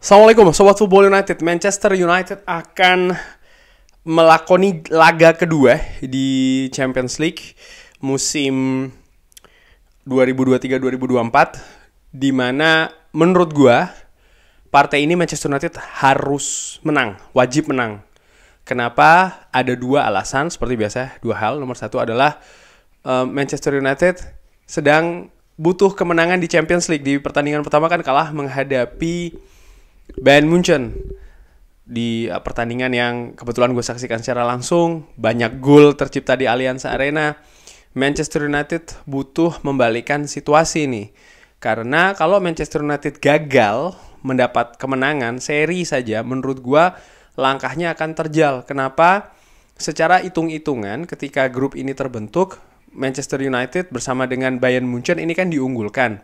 Assalamualaikum Sobat Football United Manchester United akan melakoni laga kedua di Champions League musim 2023-2024 di mana menurut gua partai ini Manchester United harus menang, wajib menang. Kenapa? Ada dua alasan seperti biasa, dua hal. Nomor satu adalah uh, Manchester United sedang butuh kemenangan di Champions League di pertandingan pertama kan kalah menghadapi Bayern Munchen di uh, pertandingan yang kebetulan gue saksikan secara langsung banyak gol tercipta di Allianz Arena Manchester United butuh membalikan situasi nih karena kalau Manchester United gagal mendapat kemenangan seri saja menurut gue langkahnya akan terjal kenapa secara hitung-hitungan ketika grup ini terbentuk Manchester United bersama dengan Bayern Munchen ini kan diunggulkan.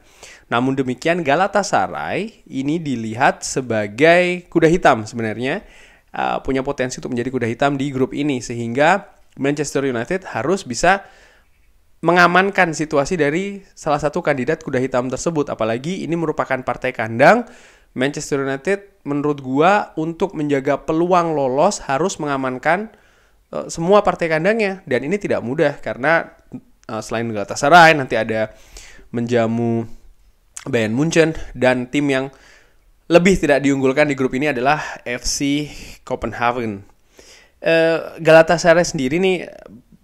Namun demikian Galatasaray ini dilihat sebagai kuda hitam sebenarnya uh, punya potensi untuk menjadi kuda hitam di grup ini sehingga Manchester United harus bisa mengamankan situasi dari salah satu kandidat kuda hitam tersebut apalagi ini merupakan partai kandang Manchester United menurut gua untuk menjaga peluang lolos harus mengamankan Eh, semua partai kandangnya dan ini tidak mudah karena uh, selain Galatasaray nanti ada menjamu Bayern Munchen dan tim yang lebih tidak diunggulkan di grup ini adalah FC Copenhagen. Uh, eh, Galatasaray sendiri nih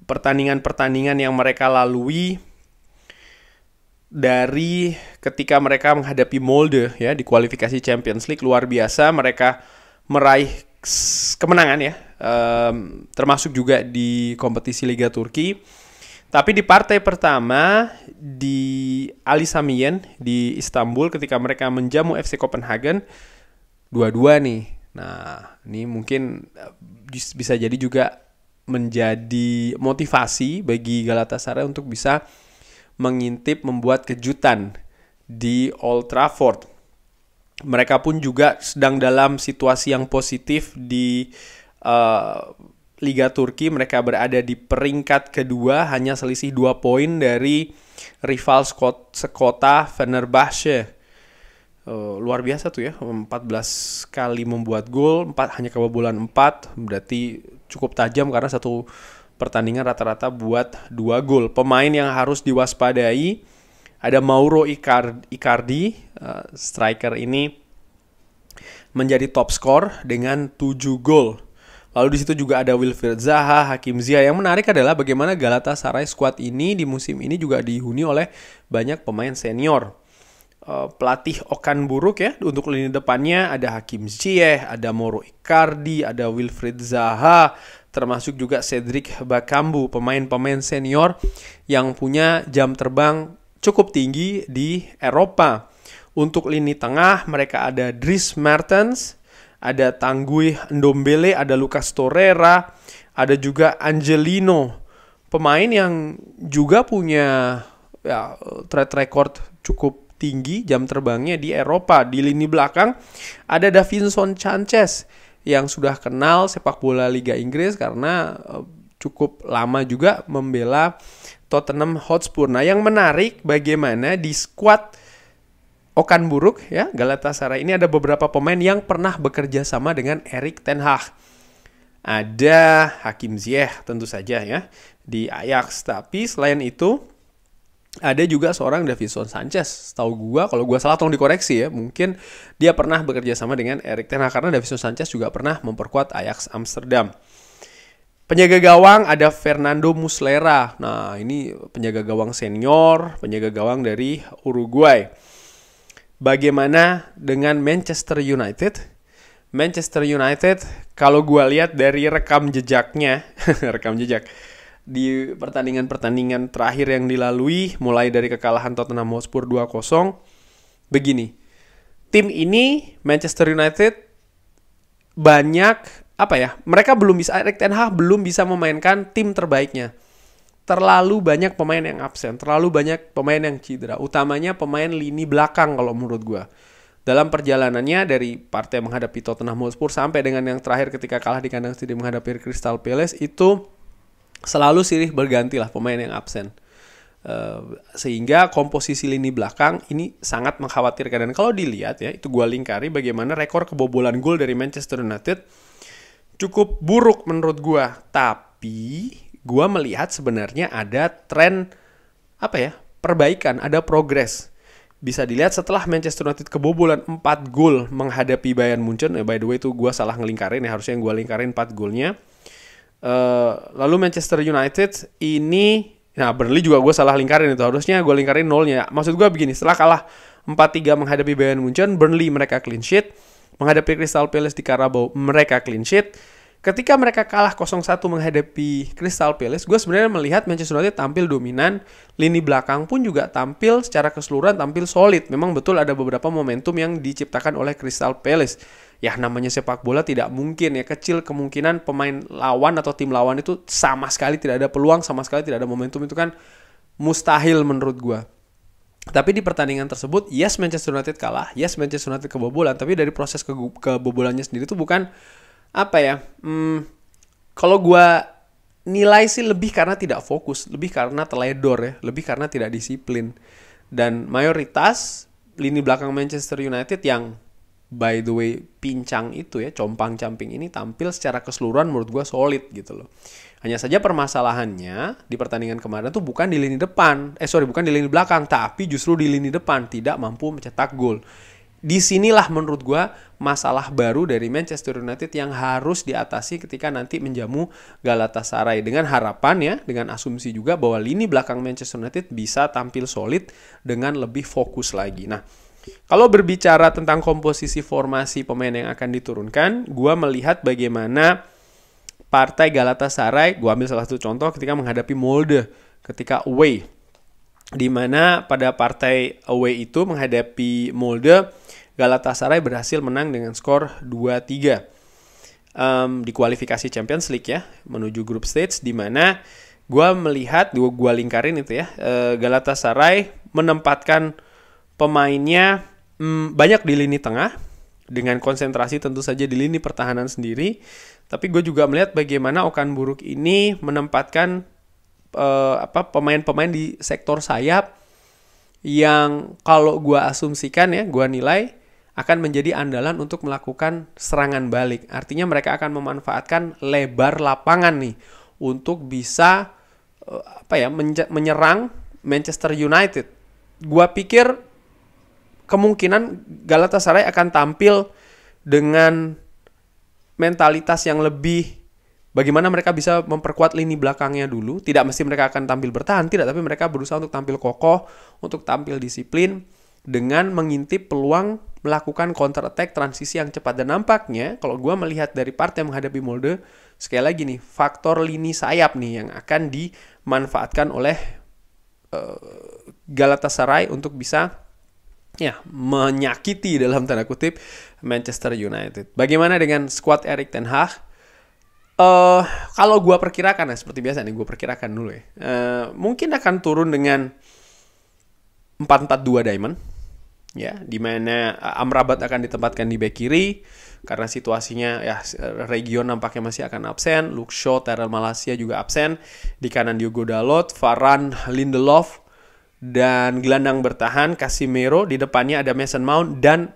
pertandingan-pertandingan yang mereka lalui dari ketika mereka menghadapi Molde ya di kualifikasi Champions League luar biasa mereka meraih kemenangan ya, um, termasuk juga di kompetisi Liga Turki. Tapi di partai pertama di Ali Samiyen di Istanbul ketika mereka menjamu FC Copenhagen dua-dua nih. Nah, ini mungkin eh, bisa jadi juga menjadi motivasi bagi Galatasaray untuk bisa mengintip membuat kejutan di Old Trafford mereka pun juga sedang dalam situasi yang positif di uh, Liga Turki. Mereka berada di peringkat kedua, hanya selisih dua poin dari rival Skot sekota Fenerbahce. Uh, eh, luar biasa tuh ya, 14 kali membuat gol, 4, hanya kebobolan 4, berarti cukup tajam karena satu pertandingan rata-rata buat dua gol. Pemain yang harus diwaspadai ada Mauro Icardi, uh, striker ini menjadi top skor dengan 7 gol. Lalu di situ juga ada Wilfried Zaha, Hakim Zia. Yang menarik adalah bagaimana Galatasaray squad ini di musim ini juga dihuni oleh banyak pemain senior. Eh, pelatih Okan Buruk ya untuk lini depannya ada Hakim Ziyech, ada Moro Icardi, ada Wilfried Zaha, termasuk juga Cedric Bakambu, pemain-pemain senior yang punya jam terbang cukup tinggi di Eropa. Untuk lini tengah mereka ada Dries Mertens, ada Tanggui Ndombele, ada Lucas Torreira, ada juga Angelino. Pemain yang juga punya ya, track record cukup tinggi jam terbangnya di Eropa. Di lini belakang ada Davinson Sanchez yang sudah kenal sepak bola Liga Inggris karena eh, cukup lama juga membela Tottenham Hotspur. Nah, yang menarik bagaimana di squad Okan Buruk ya Galatasaray ini ada beberapa pemain yang pernah bekerja sama dengan Erik Ten Hag. Ada Hakim Ziyech tentu saja ya di Ajax, tapi selain itu ada juga seorang Davison Sanchez. Tahu gue? kalau gue salah tolong dikoreksi ya. Mungkin dia pernah bekerja sama dengan Erik Ten Hag karena Davison Sanchez juga pernah memperkuat Ajax Amsterdam. Penjaga gawang ada Fernando Muslera. Nah, ini penjaga gawang senior, penjaga gawang dari Uruguay bagaimana dengan Manchester United? Manchester United kalau gue lihat dari rekam jejaknya, rekam jejak di pertandingan-pertandingan terakhir yang dilalui mulai dari kekalahan Tottenham Hotspur 2-0 begini. Tim ini Manchester United banyak apa ya? Mereka belum bisa Erik Ten Hag belum bisa memainkan tim terbaiknya terlalu banyak pemain yang absen, terlalu banyak pemain yang cedera, utamanya pemain lini belakang kalau menurut gue. Dalam perjalanannya dari partai menghadapi Tottenham Hotspur sampai dengan yang terakhir ketika kalah di kandang sendiri menghadapi Crystal Palace itu selalu sirih bergantilah pemain yang absen. Uh, sehingga komposisi lini belakang ini sangat mengkhawatirkan dan kalau dilihat ya itu gue lingkari bagaimana rekor kebobolan gol dari Manchester United cukup buruk menurut gue tapi gue melihat sebenarnya ada tren apa ya perbaikan, ada progres. Bisa dilihat setelah Manchester United kebobolan 4 gol menghadapi Bayern Munchen. Eh, by the way itu gue salah ngelingkarin ya, harusnya yang gue lingkarin 4 golnya. Uh, lalu Manchester United ini Nah, Burnley juga gue salah lingkarin itu. Harusnya gue lingkarin nolnya. Maksud gue begini, setelah kalah 4-3 menghadapi Bayern Munchen, Burnley mereka clean sheet. Menghadapi Crystal Palace di Carabao, mereka clean sheet. Ketika mereka kalah 0-1 menghadapi Crystal Palace, gue sebenarnya melihat Manchester United tampil dominan, lini belakang pun juga tampil secara keseluruhan tampil solid. Memang betul ada beberapa momentum yang diciptakan oleh Crystal Palace. Ya namanya sepak bola tidak mungkin ya kecil kemungkinan pemain lawan atau tim lawan itu sama sekali tidak ada peluang, sama sekali tidak ada momentum itu kan mustahil menurut gue. Tapi di pertandingan tersebut, yes Manchester United kalah, yes Manchester United kebobolan, tapi dari proses ke kebobolannya sendiri itu bukan apa ya? Hmm, kalau gue nilai sih lebih karena tidak fokus, lebih karena teledor ya, lebih karena tidak disiplin. Dan mayoritas lini belakang Manchester United yang by the way pincang itu ya, compang camping ini tampil secara keseluruhan menurut gue solid gitu loh. Hanya saja permasalahannya di pertandingan kemarin tuh bukan di lini depan, eh sorry bukan di lini belakang, tapi justru di lini depan tidak mampu mencetak gol disinilah menurut gue masalah baru dari Manchester United yang harus diatasi ketika nanti menjamu Galatasaray dengan harapan ya dengan asumsi juga bahwa lini belakang Manchester United bisa tampil solid dengan lebih fokus lagi. Nah, kalau berbicara tentang komposisi formasi pemain yang akan diturunkan, gue melihat bagaimana partai Galatasaray, gue ambil salah satu contoh ketika menghadapi Molde, ketika away, di mana pada partai away itu menghadapi Molde, Galatasaray berhasil menang dengan skor 2-3 um, di kualifikasi Champions League ya menuju grup stage di mana gue melihat gue gua lingkarin itu ya eh, Galatasaray menempatkan pemainnya um, banyak di lini tengah dengan konsentrasi tentu saja di lini pertahanan sendiri tapi gue juga melihat bagaimana Okan Buruk ini menempatkan uh, apa pemain-pemain di sektor sayap yang kalau gue asumsikan ya gue nilai akan menjadi andalan untuk melakukan serangan balik. Artinya mereka akan memanfaatkan lebar lapangan nih untuk bisa eh, apa ya menyerang Manchester United. Gua pikir kemungkinan Galatasaray akan tampil dengan mentalitas yang lebih bagaimana mereka bisa memperkuat lini belakangnya dulu. Tidak mesti mereka akan tampil bertahan, tidak, tapi mereka berusaha untuk tampil kokoh, untuk tampil disiplin dengan mengintip peluang melakukan counter attack transisi yang cepat dan nampaknya kalau gue melihat dari part yang menghadapi Molde sekali lagi nih faktor lini sayap nih yang akan dimanfaatkan oleh uh, Galatasaray untuk bisa ya menyakiti dalam tanda kutip Manchester United. Bagaimana dengan squad Erik ten Hag? Uh, kalau gue perkirakan ya seperti biasa nih gue perkirakan dulu ya uh, mungkin akan turun dengan 442 diamond ya di mana Amrabat akan ditempatkan di bek kiri karena situasinya ya region nampaknya masih akan absen, Luke Shaw, Terrell Malaysia juga absen, di kanan Diogo Dalot, Farhan Lindelof dan gelandang bertahan Casimiro di depannya ada Mason Mount dan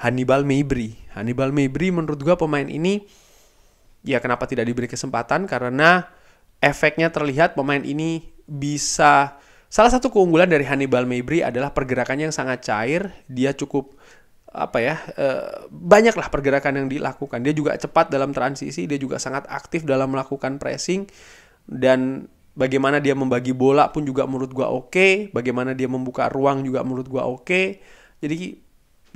Hannibal Mabry. Hannibal Mabry menurut gua pemain ini ya kenapa tidak diberi kesempatan karena efeknya terlihat pemain ini bisa Salah satu keunggulan dari Hannibal Mabry adalah pergerakannya yang sangat cair. Dia cukup apa ya e, banyaklah pergerakan yang dilakukan. Dia juga cepat dalam transisi. Dia juga sangat aktif dalam melakukan pressing dan bagaimana dia membagi bola pun juga menurut gua oke. Okay. Bagaimana dia membuka ruang juga menurut gua oke. Okay. Jadi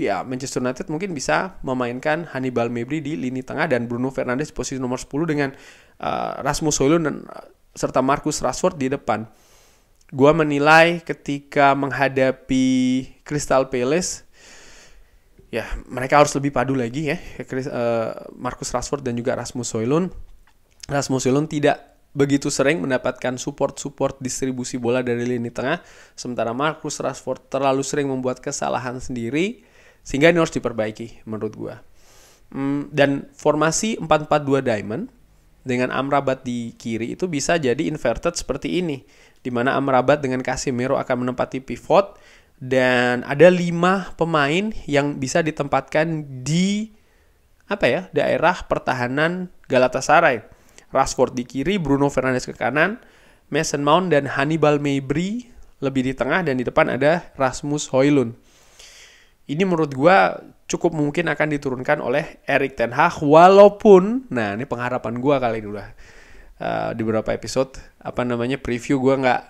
ya Manchester United mungkin bisa memainkan Hannibal Mabry di lini tengah dan Bruno Fernandes posisi nomor 10 dengan uh, Rasmus Højlund dan uh, serta Marcus Rashford di depan gue menilai ketika menghadapi Crystal Palace ya mereka harus lebih padu lagi ya Chris, uh, Marcus Rashford dan juga Rasmus Højlund Rasmus Højlund tidak begitu sering mendapatkan support-support distribusi bola dari lini tengah sementara Marcus Rashford terlalu sering membuat kesalahan sendiri sehingga ini harus diperbaiki menurut gue hmm, dan formasi 4-4-2 Diamond dengan Amrabat di kiri itu bisa jadi inverted seperti ini di mana Amrabat dengan Casemiro akan menempati pivot dan ada lima pemain yang bisa ditempatkan di apa ya daerah pertahanan Galatasaray. Rashford di kiri, Bruno Fernandes ke kanan, Mason Mount dan Hannibal Mabry lebih di tengah dan di depan ada Rasmus Hoylund. Ini menurut gue cukup mungkin akan diturunkan oleh Erik Ten Hag walaupun nah ini pengharapan gue kali ini udah uh, di beberapa episode apa namanya preview gue nggak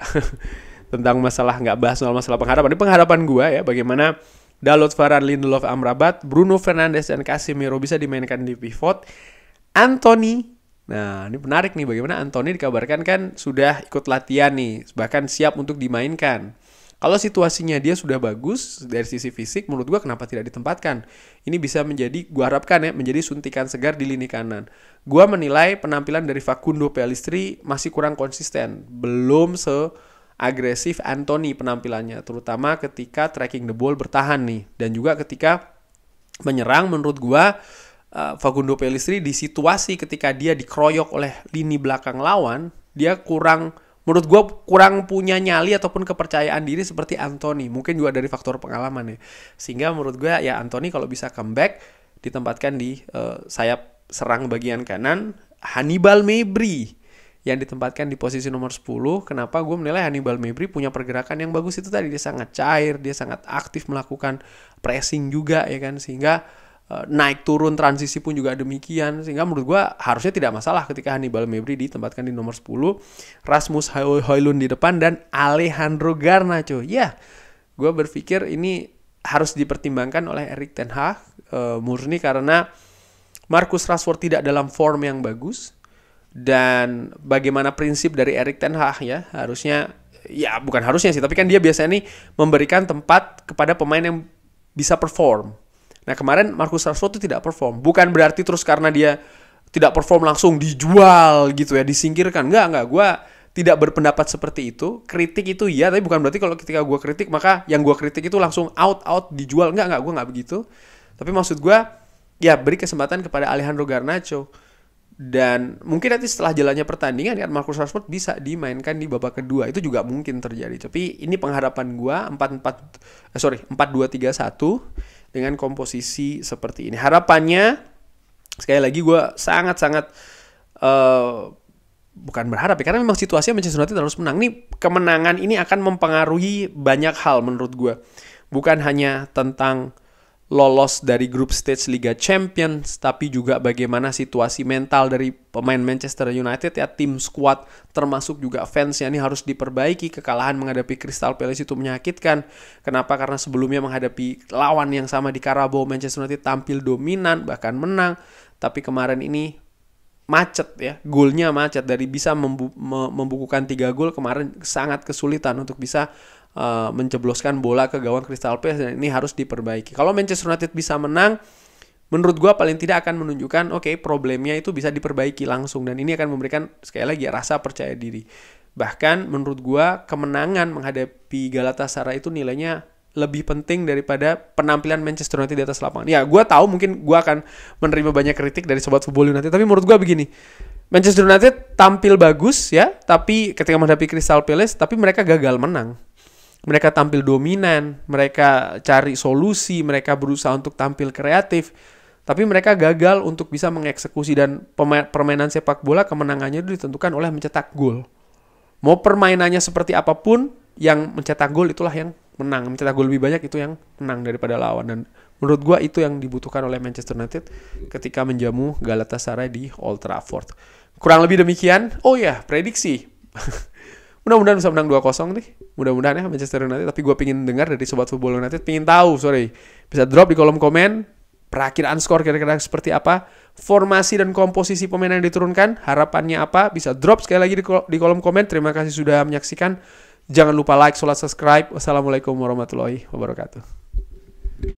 tentang masalah nggak bahas soal masalah pengharapan. Ini pengharapan gue ya bagaimana Dalot Farhan Lindelof Amrabat, Bruno Fernandes dan Casemiro bisa dimainkan di pivot. Anthony Nah, ini menarik nih bagaimana Anthony dikabarkan kan sudah ikut latihan nih, bahkan siap untuk dimainkan. Kalau situasinya dia sudah bagus dari sisi fisik, menurut gue kenapa tidak ditempatkan? Ini bisa menjadi, gue harapkan ya, menjadi suntikan segar di lini kanan. Gue menilai penampilan dari Facundo Pellistri masih kurang konsisten. Belum seagresif Anthony penampilannya, terutama ketika tracking the ball bertahan nih. Dan juga ketika menyerang menurut gue, uh, Facundo Pelistri di situasi ketika dia dikeroyok oleh lini belakang lawan, dia kurang menurut gue kurang punya nyali ataupun kepercayaan diri seperti Anthony. Mungkin juga dari faktor pengalaman ya. Sehingga menurut gue ya Anthony kalau bisa comeback ditempatkan di uh, sayap serang bagian kanan Hannibal Mebri yang ditempatkan di posisi nomor 10. Kenapa gue menilai Hannibal Mebri punya pergerakan yang bagus itu tadi dia sangat cair, dia sangat aktif melakukan pressing juga ya kan sehingga Eh, naik turun transisi pun juga demikian sehingga menurut gua harusnya tidak masalah ketika Hannibal Mebri ditempatkan di nomor 10 Rasmus Højlund di depan dan Alejandro Garnacho ya yeah, gue berpikir ini harus dipertimbangkan oleh Erik Ten Hag uh, murni karena Marcus Rashford tidak dalam form yang bagus dan bagaimana prinsip dari Erik Ten Hag ya harusnya ya bukan harusnya sih tapi kan dia biasanya nih memberikan tempat kepada pemain yang bisa perform Nah kemarin Marcus Rashford itu tidak perform. Bukan berarti terus karena dia tidak perform langsung dijual gitu ya, disingkirkan. Enggak, enggak. Gue tidak berpendapat seperti itu. Kritik itu iya, tapi bukan berarti kalau ketika gue kritik maka yang gue kritik itu langsung out out dijual. Enggak, enggak. Gue nggak begitu. Tapi maksud gue ya beri kesempatan kepada Alejandro Garnacho dan mungkin nanti setelah jalannya pertandingan ya Marcus Rashford bisa dimainkan di babak kedua itu juga mungkin terjadi tapi ini pengharapan gue empat empat eh, sorry empat dua tiga satu dengan komposisi seperti ini. Harapannya sekali lagi gue sangat-sangat uh, bukan berharap ya karena memang situasinya Manchester United harus menang. ini kemenangan ini akan mempengaruhi banyak hal menurut gue. Bukan hanya tentang lolos dari grup stage Liga Champions, tapi juga bagaimana situasi mental dari pemain Manchester United ya tim squad termasuk juga fansnya ini harus diperbaiki. Kekalahan menghadapi Crystal Palace itu menyakitkan. Kenapa? Karena sebelumnya menghadapi lawan yang sama di Carabao Manchester United tampil dominan bahkan menang, tapi kemarin ini macet ya golnya macet dari bisa membu membukukan tiga gol kemarin sangat kesulitan untuk bisa uh, mencebloskan bola ke gawang Crystal Palace dan ini harus diperbaiki. Kalau Manchester United bisa menang, menurut gue paling tidak akan menunjukkan oke okay, problemnya itu bisa diperbaiki langsung dan ini akan memberikan sekali lagi rasa percaya diri. Bahkan menurut gue kemenangan menghadapi Galatasaray itu nilainya lebih penting daripada penampilan Manchester United di atas lapangan. Ya, gue tahu mungkin gue akan menerima banyak kritik dari sobat football United, tapi menurut gue begini, Manchester United tampil bagus ya, tapi ketika menghadapi Crystal Palace, tapi mereka gagal menang mereka tampil dominan, mereka cari solusi, mereka berusaha untuk tampil kreatif, tapi mereka gagal untuk bisa mengeksekusi dan permainan sepak bola kemenangannya itu ditentukan oleh mencetak gol. Mau permainannya seperti apapun, yang mencetak gol itulah yang menang, mencetak gol lebih banyak itu yang menang daripada lawan dan menurut gua itu yang dibutuhkan oleh Manchester United ketika menjamu Galatasaray di Old Trafford. Kurang lebih demikian. Oh ya, prediksi. Mudah-mudahan bisa menang 2-0 nih mudah-mudahan ya Manchester United tapi gue pingin dengar dari sobat football United pingin tahu sorry bisa drop di kolom komen perakiraan skor kira-kira seperti apa formasi dan komposisi pemain yang diturunkan harapannya apa bisa drop sekali lagi di, di kolom komen terima kasih sudah menyaksikan jangan lupa like sholat subscribe wassalamualaikum warahmatullahi wabarakatuh